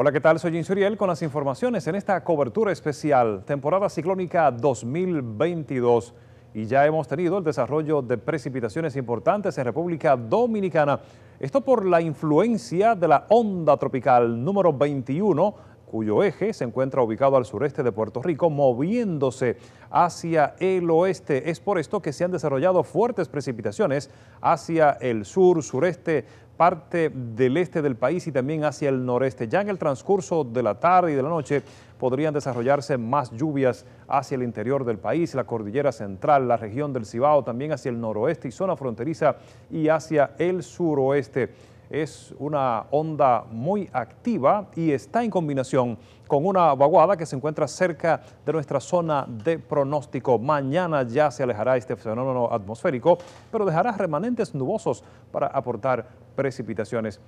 Hola, ¿qué tal? Soy Suriel con las informaciones en esta cobertura especial, temporada ciclónica 2022. Y ya hemos tenido el desarrollo de precipitaciones importantes en República Dominicana. Esto por la influencia de la onda tropical número 21, cuyo eje se encuentra ubicado al sureste de Puerto Rico, moviéndose hacia el oeste. Es por esto que se han desarrollado fuertes precipitaciones hacia el sur, sureste, parte del este del país y también hacia el noreste. Ya en el transcurso de la tarde y de la noche podrían desarrollarse más lluvias hacia el interior del país, la cordillera central, la región del Cibao, también hacia el noroeste y zona fronteriza y hacia el suroeste es una onda muy activa y está en combinación con una vaguada que se encuentra cerca de nuestra zona de pronóstico. Mañana ya se alejará este fenómeno atmosférico, pero dejará remanentes nubosos para aportar precipitaciones.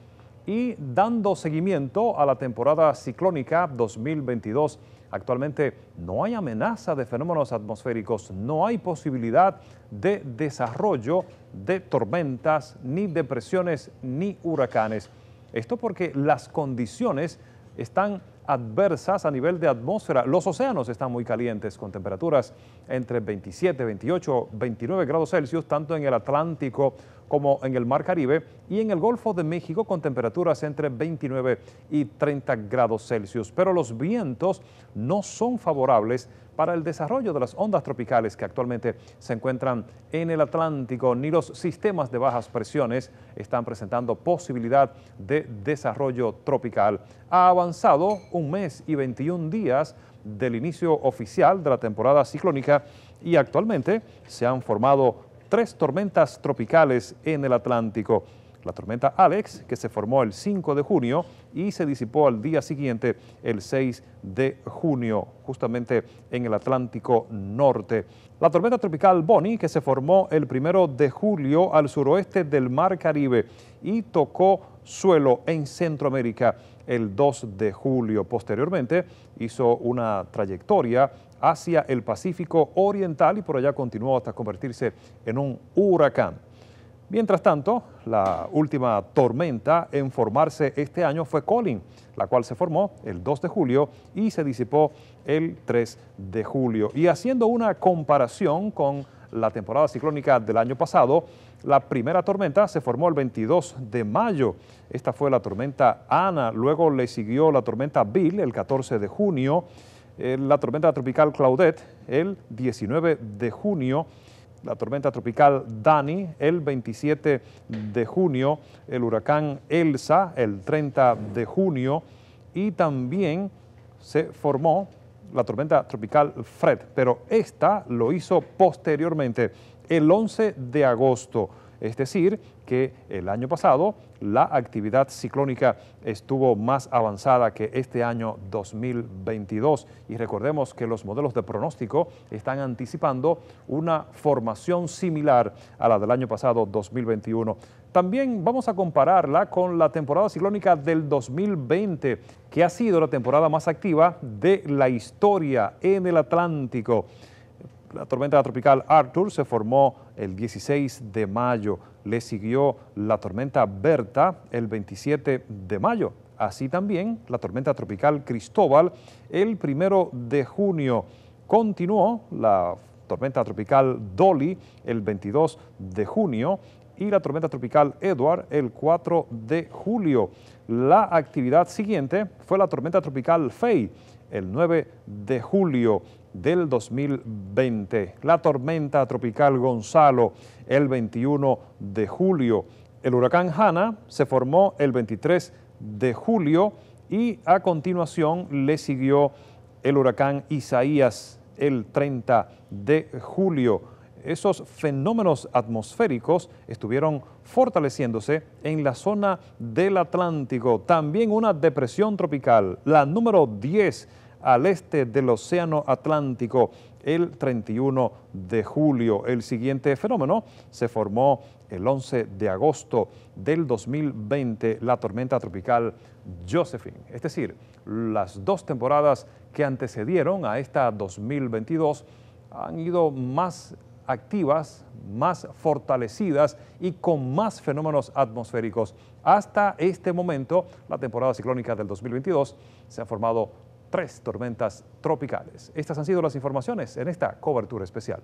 Y dando seguimiento a la temporada ciclónica 2022, Actualmente no hay amenaza de fenómenos atmosféricos, no hay posibilidad de desarrollo de tormentas, ni depresiones, ni huracanes. Esto porque las condiciones están adversas a nivel de atmósfera. Los océanos están muy calientes con temperaturas entre 27, 28, 29 grados Celsius, tanto en el Atlántico como en el Mar Caribe y en el Golfo de México con temperaturas entre 29 y 30 grados Celsius. Pero los vientos no son favorables para el desarrollo de las ondas tropicales que actualmente se encuentran en el Atlántico, ni los sistemas de bajas presiones están presentando posibilidad de desarrollo tropical. Ha avanzado un mes y 21 días del inicio oficial de la temporada ciclónica y actualmente se han formado tres tormentas tropicales en el Atlántico. La tormenta Alex, que se formó el 5 de junio y se disipó al día siguiente, el 6 de junio, justamente en el Atlántico Norte. La tormenta tropical Bonnie, que se formó el 1 de julio al suroeste del Mar Caribe y tocó suelo en Centroamérica el 2 de julio. Posteriormente hizo una trayectoria hacia el Pacífico Oriental y por allá continuó hasta convertirse en un huracán. Mientras tanto, la última tormenta en formarse este año fue Colin, la cual se formó el 2 de julio y se disipó el 3 de julio. Y haciendo una comparación con la temporada ciclónica del año pasado, la primera tormenta se formó el 22 de mayo. Esta fue la tormenta Ana. Luego le siguió la tormenta Bill el 14 de junio, eh, la tormenta tropical Claudette el 19 de junio la tormenta tropical Dani el 27 de junio, el huracán Elsa el 30 de junio y también se formó la tormenta tropical Fred, pero esta lo hizo posteriormente, el 11 de agosto. Es decir, que el año pasado la actividad ciclónica estuvo más avanzada que este año 2022 y recordemos que los modelos de pronóstico están anticipando una formación similar a la del año pasado 2021. También vamos a compararla con la temporada ciclónica del 2020, que ha sido la temporada más activa de la historia en el Atlántico. La tormenta tropical Arthur se formó el 16 de mayo. Le siguió la tormenta Berta el 27 de mayo. Así también la tormenta tropical Cristóbal el 1 de junio. Continuó la tormenta tropical Dolly el 22 de junio y la tormenta tropical Edward el 4 de julio. La actividad siguiente fue la tormenta tropical Fay el 9 de julio del 2020, la tormenta tropical Gonzalo el 21 de julio, el huracán Hanna se formó el 23 de julio y a continuación le siguió el huracán Isaías el 30 de julio esos fenómenos atmosféricos estuvieron fortaleciéndose en la zona del Atlántico. También una depresión tropical, la número 10 al este del Océano Atlántico el 31 de julio. El siguiente fenómeno se formó el 11 de agosto del 2020, la tormenta tropical Josephine. Es decir, las dos temporadas que antecedieron a esta 2022 han ido más activas, más fortalecidas y con más fenómenos atmosféricos. Hasta este momento, la temporada ciclónica del 2022 se han formado tres tormentas tropicales. Estas han sido las informaciones en esta cobertura especial.